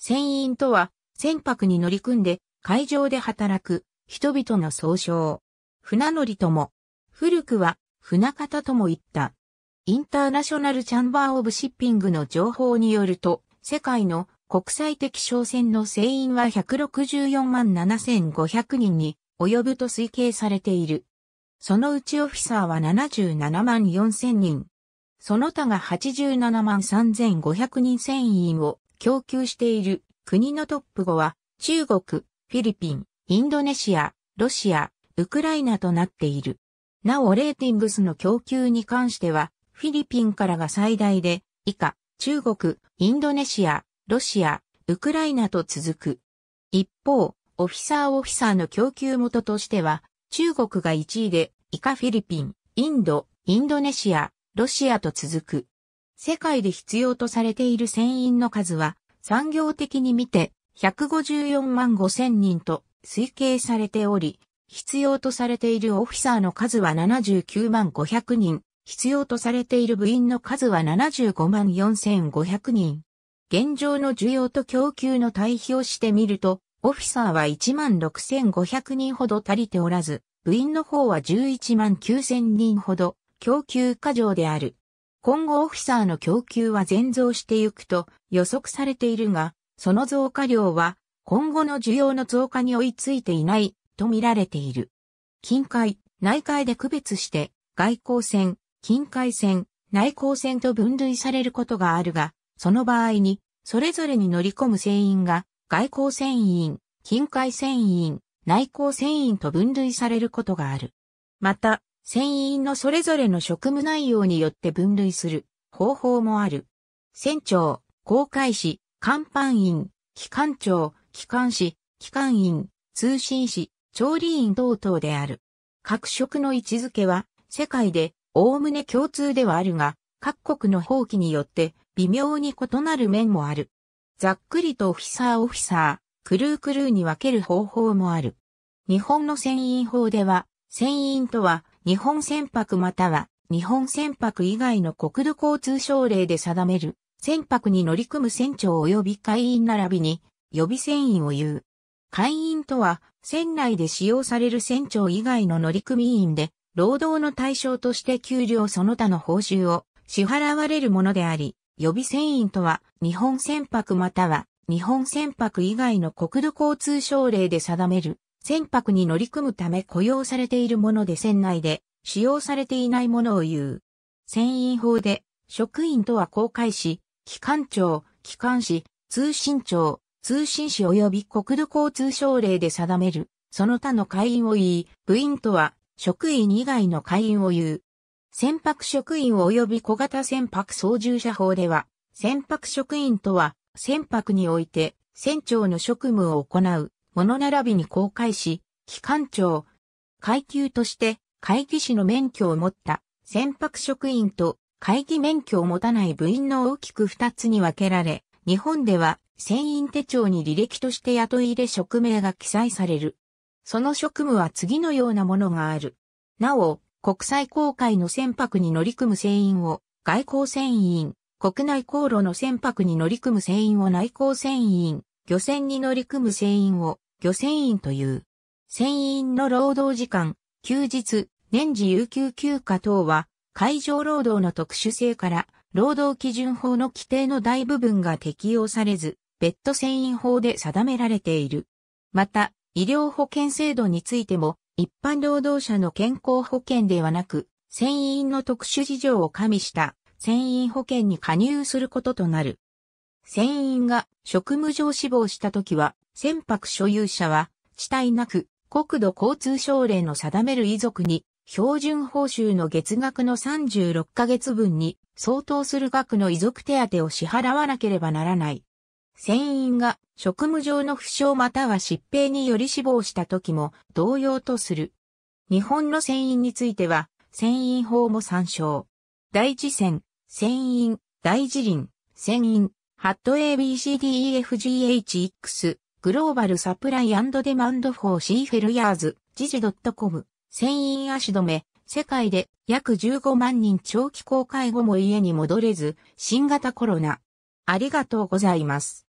船員とは、船舶に乗り組んで、海上で働く、人々の総称。船乗りとも、古くは、船方とも言った。インターナショナルチャンバーオブシッピングの情報によると、世界の国際的商船の船員は164万7500人に及ぶと推計されている。そのうちオフィサーは77万4000人。その他が87万3500人船員を供給している国のトップ5は中国、フィリピン、インドネシア、ロシア、ウクライナとなっている。なおレーティングスの供給に関しては、フィリピンからが最大で、以下、中国、インドネシア、ロシア、ウクライナと続く。一方、オフィサーオフィサーの供給元としては、中国が1位で、以下フィリピン、インド、インドネシア、ロシアと続く。世界で必要とされている船員の数は、産業的に見て154万5千人と推計されており、必要とされているオフィサーの数は79万500人、必要とされている部員の数は75万4500人。現状の需要と供給の対比をしてみると、オフィサーは1万6500人ほど足りておらず、部員の方は11万9000人ほど供給過剰である。今後オフィサーの供給は全増していくと予測されているが、その増加量は今後の需要の増加に追いついていないと見られている。近海、内海で区別して外交船、近海船、内航船と分類されることがあるが、その場合にそれぞれに乗り込む船員が外交船員、近海船員、内航船員と分類されることがある。また、船員のそれぞれの職務内容によって分類する方法もある。船長、航海士、甲板員、機関長、機関士、機関員、通信士、調理員等々である。各職の位置づけは世界でおおむね共通ではあるが、各国の法規によって微妙に異なる面もある。ざっくりとオフィサーオフィサー、クルークルーに分ける方法もある。日本の船員法では、船員とは日本船舶または日本船舶以外の国土交通省令で定める船舶に乗り組む船長及び会員並びに予備船員を言う。会員とは船内で使用される船長以外の乗組員で労働の対象として給料その他の報酬を支払われるものであり、予備船員とは日本船舶または日本船舶以外の国土交通省令で定める船舶に乗り組むため雇用されているもので船内で使用されていないものを言う。船員法で職員とは公開士、機関長、機関士、通信長、通信士及び国土交通省令で定める、その他の会員を言い、部員とは職員以外の会員を言う。船舶職員及び小型船舶操縦者法では、船舶職員とは船舶において船長の職務を行う物並びに公開し、機関長、階級として会議士の免許を持った船舶職員と会議免許を持たない部員の大きく2つに分けられ、日本では船員手帳に履歴として雇い入れ職名が記載される。その職務は次のようなものがある。なお、国際航海の船舶に乗り組む船員を外交船員、国内航路の船舶に乗り組む船員を内航船員、漁船に乗り組む船員を漁船員という。船員の労働時間、休日、年次有給休暇等は、海上労働の特殊性から、労働基準法の規定の大部分が適用されず、別途船員法で定められている。また、医療保険制度についても、一般労働者の健康保険ではなく、船員の特殊事情を加味した船員保険に加入することとなる。船員が職務上死亡した時は、船舶所有者は、地帯なく、国土交通省令の定める遺族に、標準報酬の月額の36ヶ月分に相当する額の遺族手当を支払わなければならない。船員が職務上の負傷または疾病により死亡した時も同様とする。日本の船員については、船員法も参照。第一船、船員、第一輪、船員、ハット ABCDEFGHX、グローバルサプライデマンドフォーシーフェルヤーズ、時事 .com、船員足止め、世界で約15万人長期公開後も家に戻れず、新型コロナ。ありがとうございます。